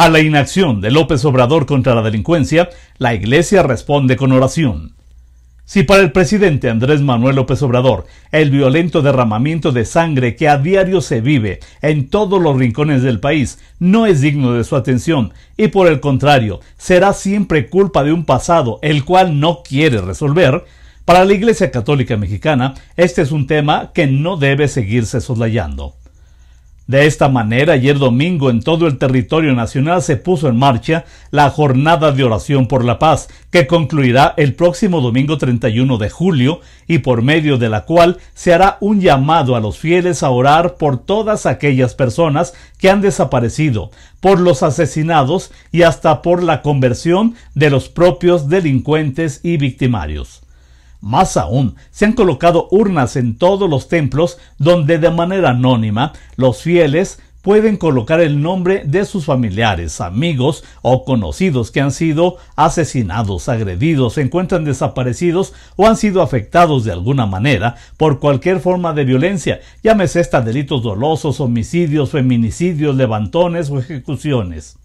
A la inacción de López Obrador contra la delincuencia, la Iglesia responde con oración. Si para el presidente Andrés Manuel López Obrador el violento derramamiento de sangre que a diario se vive en todos los rincones del país no es digno de su atención y por el contrario será siempre culpa de un pasado el cual no quiere resolver, para la Iglesia Católica Mexicana este es un tema que no debe seguirse soslayando. De esta manera, ayer domingo en todo el territorio nacional se puso en marcha la Jornada de Oración por la Paz, que concluirá el próximo domingo 31 de julio y por medio de la cual se hará un llamado a los fieles a orar por todas aquellas personas que han desaparecido, por los asesinados y hasta por la conversión de los propios delincuentes y victimarios. Más aún, se han colocado urnas en todos los templos donde de manera anónima los fieles pueden colocar el nombre de sus familiares, amigos o conocidos que han sido asesinados, agredidos, se encuentran desaparecidos o han sido afectados de alguna manera por cualquier forma de violencia, llámese esta delitos dolosos, homicidios, feminicidios, levantones o ejecuciones.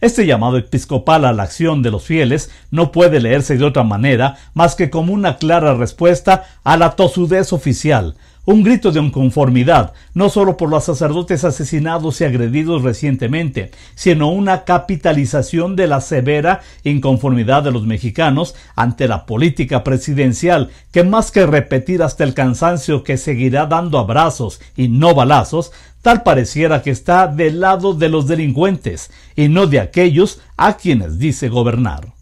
Este llamado episcopal a la acción de los fieles no puede leerse de otra manera más que como una clara respuesta a la tosudez oficial, un grito de inconformidad, no solo por los sacerdotes asesinados y agredidos recientemente, sino una capitalización de la severa inconformidad de los mexicanos ante la política presidencial, que más que repetir hasta el cansancio que seguirá dando abrazos y no balazos, tal pareciera que está del lado de los delincuentes y no de aquellos a quienes dice gobernar.